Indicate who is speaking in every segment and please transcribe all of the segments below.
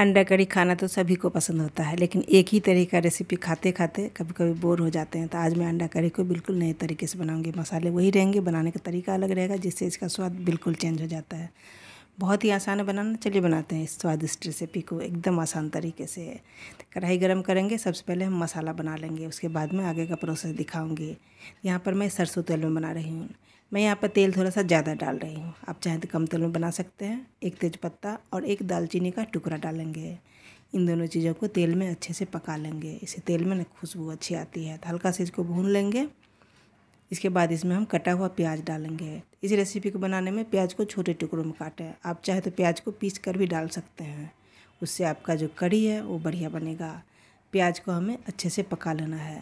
Speaker 1: अंडा करी खाना तो सभी को पसंद होता है लेकिन एक ही तरह का रेसिपी खाते खाते कभी कभी बोर हो जाते हैं तो आज मैं अंडा करी को बिल्कुल नए तरीके से बनाऊंगी मसाले वही रहेंगे बनाने का तरीका अलग रहेगा जिससे इसका स्वाद बिल्कुल चेंज हो जाता है बहुत ही आसान है बनाना चलिए बनाते हैं इस स्वादिष्ट रेसिपी को एकदम आसान तरीके से कढ़ाई गर्म करेंगे सबसे पहले हम मसाला बना लेंगे उसके बाद में आगे का प्रोसेस दिखाऊंगी यहाँ पर मैं सरसों तेल में बना रही हूँ मैं यहाँ पर तेल थोड़ा सा ज़्यादा डाल रही हूँ आप चाहें तो कम तेल में बना सकते हैं एक तेज़पत्ता और एक दालचीनी का टुकड़ा डालेंगे इन दोनों चीज़ों को तेल में अच्छे से पका लेंगे इसे तेल में ना खुशबू अच्छी आती है तो हल्का से इसको भून लेंगे इसके बाद इसमें हम कटा हुआ प्याज डालेंगे इस रेसिपी को बनाने में प्याज को छोटे टुकड़ों में काटें आप चाहे तो प्याज को पीस कर भी डाल सकते हैं उससे आपका जो कड़ी है वो बढ़िया बनेगा प्याज को हमें अच्छे से पका लेना है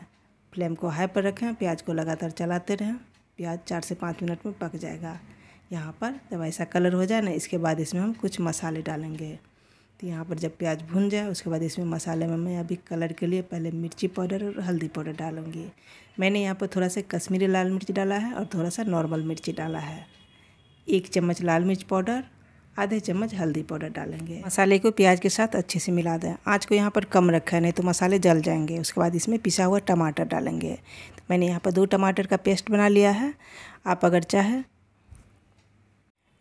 Speaker 1: फ्लेम को हाई पर रखें प्याज को लगातार चलाते रहें प्याज चार से पाँच मिनट में पक जाएगा यहाँ पर जब ऐसा कलर हो जाए ना इसके बाद इसमें हम कुछ मसाले डालेंगे तो यहाँ पर जब प्याज भुन जाए उसके बाद इसमें मसाले में मैं अभी कलर के लिए पहले मिर्ची पाउडर और हल्दी पाउडर डालूँगी मैंने यहाँ पर थोड़ा सा कश्मीरी लाल मिर्च डाला है और थोड़ा सा नॉर्मल मिर्ची डाला है एक चम्मच लाल मिर्च पाउडर आधे चम्मच हल्दी पाउडर डालेंगे मसाले को प्याज के साथ अच्छे से मिला दें आँच को यहाँ पर कम रखा है नहीं तो मसाले जल जाएंगे उसके बाद इसमें पिसा हुआ टमाटर डालेंगे तो मैंने यहाँ पर दो टमाटर का पेस्ट बना लिया है आप अगर चाहे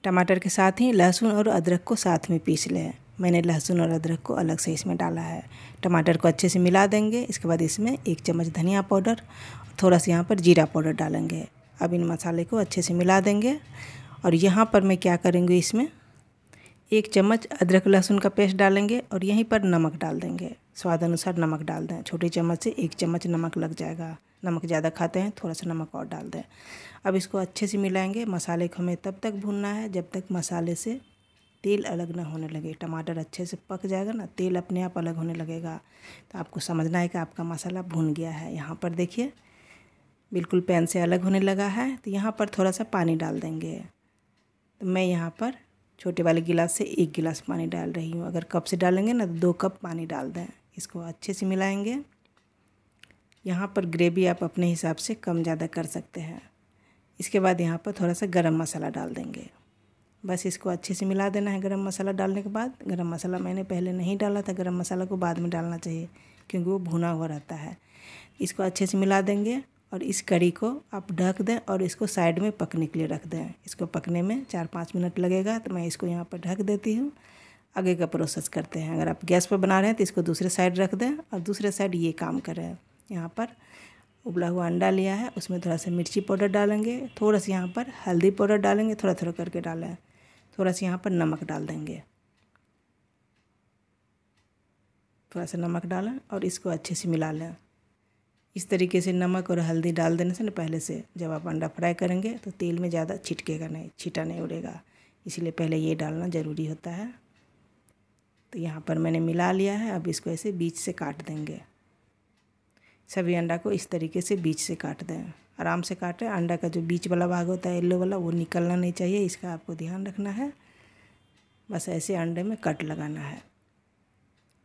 Speaker 1: टमाटर के साथ ही लहसुन और अदरक को साथ में पीस लें मैंने लहसुन और अदरक को अलग से इसमें डाला है टमाटर को अच्छे से मिला देंगे इसके बाद इसमें एक चम्मच धनिया पाउडर थोड़ा सा यहाँ पर जीरा पाउडर डालेंगे अब इन मसाले को अच्छे से मिला देंगे और यहाँ पर मैं क्या करेंगी इसमें एक चम्मच अदरक लहसुन का पेस्ट डालेंगे और यहीं पर नमक डाल देंगे स्वाद अनुसार नमक डाल दें छोटी चम्मच से एक चम्मच नमक लग जाएगा नमक ज़्यादा खाते हैं थोड़ा सा नमक और डाल दें अब इसको अच्छे से मिलाएंगे मसाले को हमें तब तक भूनना है जब तक मसाले से तेल अलग ना होने लगे टमाटर अच्छे से पक जाएगा ना तेल अपने आप अलग होने लगेगा तो आपको समझना है कि आपका मसाला भून गया है यहाँ पर देखिए बिल्कुल पैन से अलग होने लगा है तो यहाँ पर थोड़ा सा पानी डाल देंगे तो मैं यहाँ पर छोटे वाले गिलास से एक गिलास पानी डाल रही हूँ अगर कप से डालेंगे ना तो दो कप पानी डाल दें इसको अच्छे से मिलाएंगे यहाँ पर ग्रेवी आप अपने हिसाब से कम ज़्यादा कर सकते हैं इसके बाद यहाँ पर थोड़ा सा गरम मसाला डाल देंगे बस इसको अच्छे से मिला देना है गरम मसाला डालने के बाद गरम मसाला मैंने पहले नहीं डाला था गरम मसाला को बाद में डालना चाहिए क्योंकि वो भुना हुआ रहता है इसको अच्छे से मिला देंगे और इस कड़ी को आप ढक दें और इसको साइड में पकने के लिए रख दें इसको पकने में चार पाँच मिनट लगेगा तो मैं इसको यहाँ पर ढक देती हूँ आगे का प्रोसेस करते हैं अगर आप गैस पर बना रहे हैं तो इसको दूसरे साइड रख दें और दूसरे साइड ये काम कर रहे हैं यहाँ पर उबला हुआ अंडा लिया है उसमें थोड़ा सा मिर्ची पाउडर डालेंगे थोड़ा सा यहाँ पर हल्दी पाउडर डालेंगे थोड़ा थोड़ा करके डालें थोड़ा सा यहाँ पर नमक डाल देंगे थोड़ा सा नमक डालें और इसको अच्छे से मिला लें इस तरीके से नमक और हल्दी डाल देने से ना पहले से जब आप अंडा फ्राई करेंगे तो तेल में ज़्यादा छिटकेगा नहीं छिटा नहीं उड़ेगा इसलिए पहले ये डालना ज़रूरी होता है तो यहाँ पर मैंने मिला लिया है अब इसको ऐसे बीच से काट देंगे सभी अंडा को इस तरीके से बीच से काट दें आराम से काटें अंडा का जो बीच वाला भाग होता है येल्लो वाला वो निकलना नहीं चाहिए इसका आपको ध्यान रखना है बस ऐसे अंडे में कट लगाना है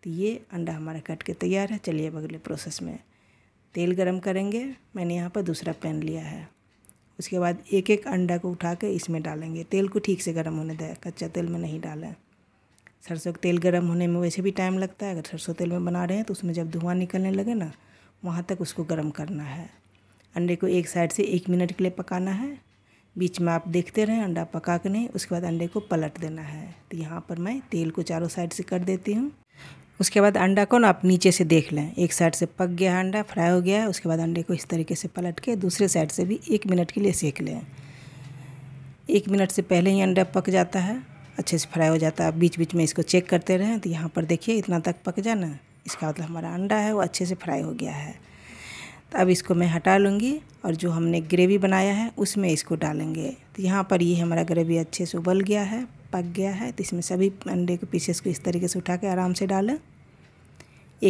Speaker 1: तो ये अंडा हमारा कट के तैयार है चलिए अब अगले प्रोसेस में तेल गरम करेंगे मैंने यहाँ पर दूसरा पैन लिया है उसके बाद एक एक अंडा को उठा के इसमें डालेंगे तेल को ठीक से गर्म होने दें कच्चा तेल में नहीं डालें सरसों का तेल गर्म होने में वैसे भी टाइम लगता है अगर सरसों तेल में बना रहे हैं तो उसमें जब धुआं निकलने लगे ना वहाँ तक उसको गर्म करना है अंडे को एक साइड से एक मिनट के लिए पकाना है बीच में आप देखते रहें अंडा पका के नहीं उसके बाद अंडे को पलट देना है तो यहाँ पर मैं तेल को चारों साइड से कर देती हूँ उसके बाद अंडा को ना आप नीचे से देख लें एक साइड से पक गया अंडा फ्राई हो गया उसके बाद अंडे को इस तरीके से पलट के दूसरे साइड से भी एक मिनट के लिए सेक लें एक मिनट से पहले ही अंडा पक जाता है अच्छे से फ्राई हो जाता है बीच बीच में इसको चेक करते रहें तो यहाँ पर देखिए इतना तक पक जाना इसका मतलब हमारा अंडा है वो अच्छे से फ्राई हो गया है तो अब इसको मैं हटा लूँगी और जो हमने ग्रेवी बनाया है उसमें इसको डालेंगे तो यहाँ पर ये हमारा ग्रेवी अच्छे से उबल गया है पक गया है तो इसमें सभी अंडे के पीसेस को इस तरीके से उठा के आराम से डालें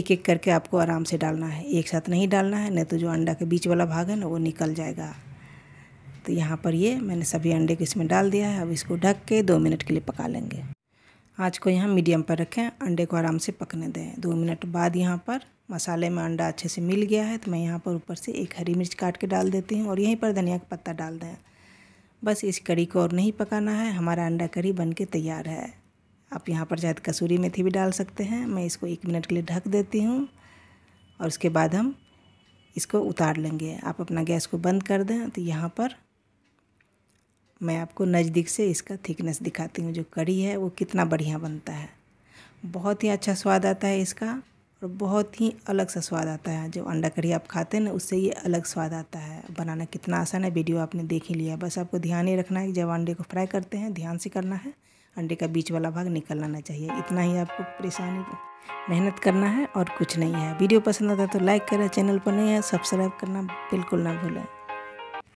Speaker 1: एक एक करके आपको आराम से डालना है एक साथ नहीं डालना है नहीं तो जो अंडा के बीच वाला भाग है ना वो निकल जाएगा तो यहाँ पर ये मैंने सभी अंडे को इसमें डाल दिया है अब इसको ढक के दो मिनट के लिए पका लेंगे आँच को यहाँ मीडियम पर रखें अंडे को आराम से पकने दें दो मिनट बाद यहाँ पर मसाले में अंडा अच्छे से मिल गया है तो मैं यहाँ पर ऊपर से एक हरी मिर्च काट के डाल देती हूँ और यहीं पर धनिया का पत्ता डाल दें बस इस कड़ी को और नहीं पकाना है हमारा अंडा करी बन के तैयार है आप यहाँ पर शायद कसूरी मेथी भी डाल सकते हैं मैं इसको एक मिनट के लिए ढक देती हूँ और उसके बाद हम इसको उतार लेंगे आप अपना गैस को बंद कर दें तो यहाँ पर मैं आपको नज़दीक से इसका थिकनेस दिखाती हूँ जो कड़ी है वो कितना बढ़िया बनता है बहुत ही अच्छा स्वाद आता है इसका और बहुत ही अलग सा स्वाद आता है जब अंडा कढ़ी आप खाते हैं ना उससे ये अलग स्वाद आता है बनाना कितना आसान है वीडियो आपने देख ही लिया बस आपको ध्यान ही रखना है कि जब अंडे को फ्राई करते हैं ध्यान से करना है अंडे का बीच वाला भाग निकलना ना चाहिए इतना ही आपको परेशानी मेहनत करना है और कुछ नहीं है वीडियो पसंद आता है तो लाइक करें चैनल पर नहीं है सब्सक्राइब करना बिल्कुल ना भूलें